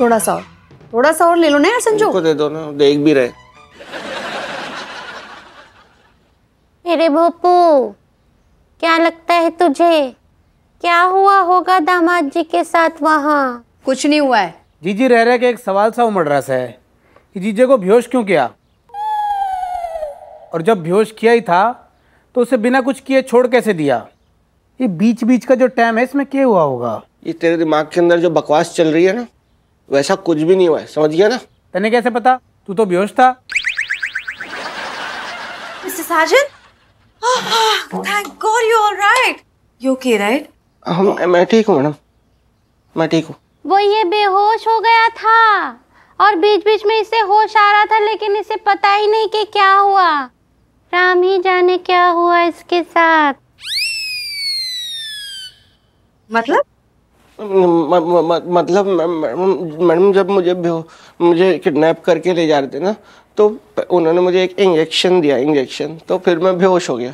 थोड़ा सा और थोड़ा सा और ले लो ना यार संजू को दे दो ना देख भी रहे मेरे भोपू क्या लगता है तुझे क्या हुआ होगा दामाद जी के साथ वहाँ कुछ नहीं हुआ है जीजी रह रहे के एक सवाल सा उमड़ रहा है कि जीजे को बेहोश क्यों किया और जब बेहोश किया ही था तो उसे बिना कुछ किए छोड़ कैसे दिया ये बीच बीच का जो टाइम है इसमें क्या हुआ होगा ये तेरे दिमाग के अंदर जो बकवास चल रही है ना वैसा कुछ भी नहीं हुआ है समझ गया ना तने कैसे पता तू तो बेहोश था mister Sajan thank God you all right you okay right हम मैं ठीक हूँ मैडम मैं ठीक हूँ वो ये बेहोश हो गया था और बीच बीच में इसे होश आ रहा था लेकिन इसे पता ही नहीं कि क्या हुआ राम ही जाने क्या हुआ इसके साथ मतलब मतलब मैडम जब मुझे मुझे किडनैप करके ले जा रहे थे ना तो उन्होंने मुझे एक इंजेक्शन दिया इंजेक्शन तो फिर मैं बेहोश हो गया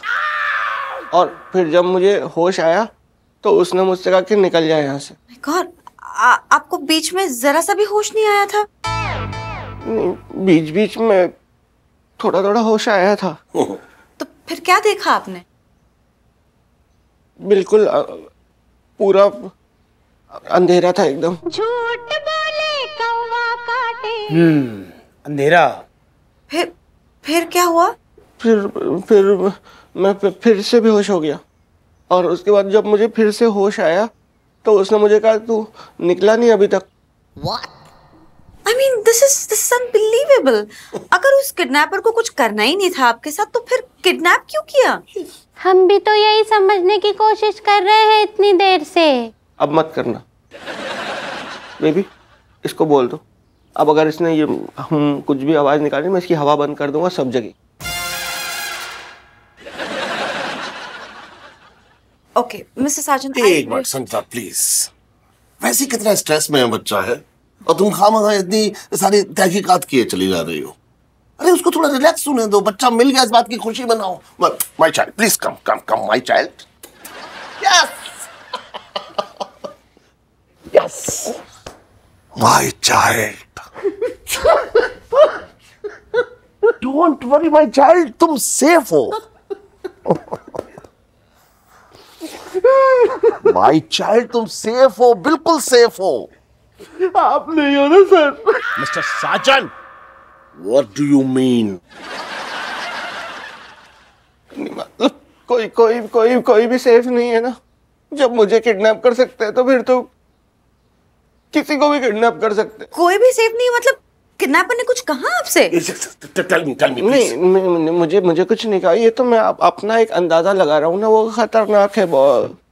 और फिर जब मुझे होश आया तो उसने मुझसे कहा कि निकल जाए यहाँ से God, आ, आपको बीच में जरा सा भी होश नहीं आया था बीच बीच में थोड़ा थोड़ा होश आया था तो फिर क्या देखा आपने बिल्कुल पूरा अंधेरा था एकदम झूठ बोले कौवा काटे हम्म अंधेरा फिर फिर क्या हुआ फिर फिर मैं फिर से बेहोश हो गया और उसके बाद जब मुझे फिर से होश आया तो उसने मुझे कहा तू निकला नहीं अभी तक what I mean this is this unbelievable अगर उस किडनैपर को कुछ करना ही नहीं था आपके साथ तो फिर किडनैप क्यों किया हम भी तो यही समझने की कोशिश कर रहे हैं इतनी देर से अब मत करना बेबी इसको बोल दो अब अगर इसने ये हम कुछ भी आवाज़ निकाली मैं इसकी हवा बंद कर दूंगा सब जगह ओके मिस्टर साजन एक मिनट संता प्लीज वैसे कितना स्ट्रेस में है बच्चा है और तुम खाम इतनी सारी तहकीकात किए चली जा रही हो अरे उसको थोड़ा रिलैक्स होने दो बच्चा मिल गया इस बात की खुशी बनाओ my child please come come come my child yes my child. Don't worry, my child, तुम safe हो. my child, तुम safe हो, बिल्कुल safe हो. आप नहीं हो ना sir. Mr. Sergeant, what do you mean? मतलब कोई कोई कोई कोई भी सेफ नहीं है ना जब मुझे किडनैप कर सकते हैं तो फिर तो किसी को भी किडनैप कर सकते कोई भी सेफ नहीं मतलब किडनैपर ने कुछ कहा आपसे नहीं मुझे मुझे कुछ नहीं कहा ये तो मैं अपना एक अंदाजा लगा रहा हूँ ना वो खतरनाक है बहुत